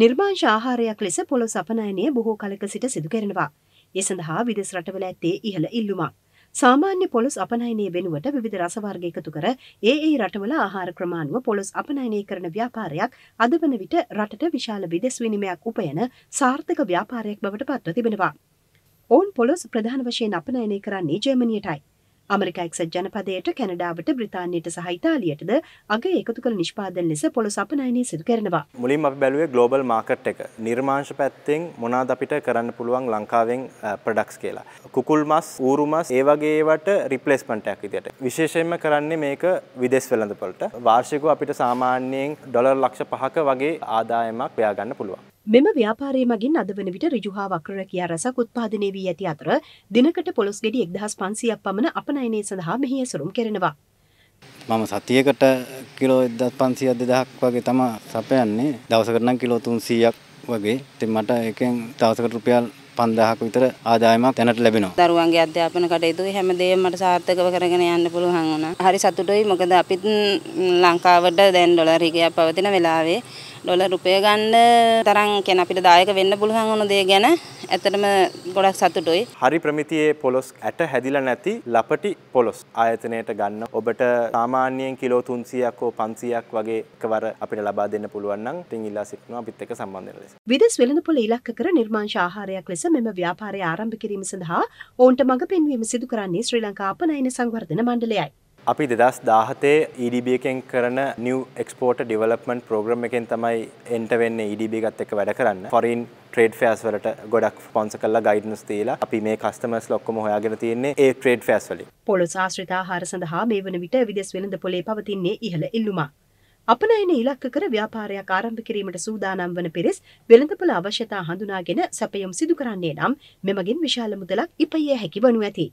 නිර්මාංශ ආහාරයක් ලෙස පොළො සපනයනය බොහෝ කලක සිට සිදු කරනවා. ඒ සඳහා විදෙස් රටවල ඇත්තේ ඉහළ ඉල්ලුමක්. සාමාන්‍ය පොළොස් අපනයනය වෙනුවට විධ රසවර්ග එකතු කර ඒ ඒ රටවල ආහාර ක්‍රමාණුව පොළොස් අපනයනය කරන ව්‍යාපාරයක් අද වන විට රටට විශාල විදෙස් විනිමයක් උපයන සාර්ථක ව්‍යාපාරයක් බවට පත්ව තිබෙනවා. ඔවුන් පොළොස් ප්‍රධාන වශයෙන් අපනයනය කරන්නේ ජර්මනියටයි. අමරිකා එක්සත් ජනපදයට කැනඩාවට බ්‍රතාන්යට සහිතාලියටද අග එකතු කළ නිෂ්පාදන ලෙස පොළ සපනයනය සිදු කරනවා. මුලින් අප බැලුවේ ගලෝබල් මාකට් එක නිර්මාංශ පැත්තෙන් මොනාද අපිට කරන්න පුළුවන් ලංකාවෙන් ප්‍රඩක්ස් කියලා. කුකුල් මස් ඌරුමස් ඒවගේවට රිපලස්මටක් විදියට. විශේෂයෙන්ම කරන්නේ මේක විදෙස් වෙළඳ පොලට වාර්ෂිකව අපිට සාමාන්‍යයෙන් ඩොලර් ලක්ෂ පහක වගේ ආදායමක් ්‍යයාගන්න පුළුවන්. මෙම ව්‍යාපාරය මගින් අද වන විට රජුහා වක්‍රර කියා රැසක් උත්පාදනය වී ඇති අතර දිනකට පොළොස් ගෙඩි එක්දහස් පන්සියක් පමණ අපනයනය සඳහා මෙහි ඇසුරුම් කරනවා. මම සතියකට කිලෝ එදස් පන්සියක් දෙදහක් වගේ තම සපයන්නේ දවසකරනම් කිලෝ තුන් සීයක් වගේ තින් මට එකෙන් දවසකට රුපියල් පන්දහක් විතර ආදායමක් තැනට ලැබෙනවා දරුවන්ගේ අධ්‍යාපන කටයුතු හැමදේම මට සාර්ථකව කරගෙන යන්න පුළුවන් වුණා හරි සතුටුයි මොකද අපිත් ලංකාවට දැන් ඩොලර් හිගයක් පවතින වෙලාවේ ඩොලර් රුපය ගන්න තරම් කියන අපිට දායක වෙන්න පුළුවන් වුණ දේ ගැන ඇත්තටම ගොඩක් සතුටුයි. හරි ප්‍රමිතියේ පොලොස් ඇට හැදිලා නැති ලපටි පොලොස් ආයතනයට ගන්න ඔබට සාමාන්‍යයෙන් කිලෝ 300ක් හෝ 500ක් වගේ එකවර අපිට ලබා දෙන්න පුළුවන් නම් ඉතින් ඉල්ලා සිටිනවා අපිත් එක්ක සම්බන්ධ වෙන ලෙස. විදෙස් වෙළඳපොළ ඉලක්ක කර නිර්මාංශ ආහාරයක් ලෙස මෙම ව්‍යාපාරය ආරම්භ කිරීම සඳහා ඔවුන්ට මඟ පෙන්වීම සිදු කරන්නේ ශ්‍රී ලංකා අපනයන සංවර්ධන මණ්ඩලයයි. අපි දෙදස් දාහතේ EDB එකෙන් කරන නිව එක්ස්පෝට ඩිවලපමන්් ප්‍රෝග්‍රම් එකෙන් තමයි එන්ටවෙන්න EDB ගත් එක වැඩ කරන්න ෆොරින් ට්‍රේඩ් ෆෑස් වලට ගොඩක් පොන්ස කල්ලා ගයිඩනස් තේලා අපි මේ කස්ටමස් ලොක්කම හොයාගෙන තියන්නේ ඒ ට්‍රේඩ් ෆෑස් වලින් පොළ ශාස්ත්‍රතා හාර සඳහා මේ වන විට විදෙස් වෙළඳ පොලේ පවතින්නේ ඉහළ ඉල්ලුමා අපනයන ඉලක්ක කර ව්‍යාපාරයක් ආරම්භ කිරීමට සූදානම් වන පිරිස් වෙළඳපොළ අවශ්‍යතා හඳුනාගෙන සැපයම් සිදු කරන්නේ නම් මෙමගින් විශාල මුදලක් ඉපයිය හැකි වනු ඇති.